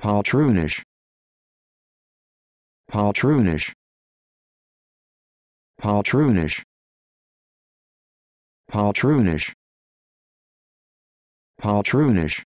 Patronisch. Patronisch. Patronisch. Patronisch. Patronisch.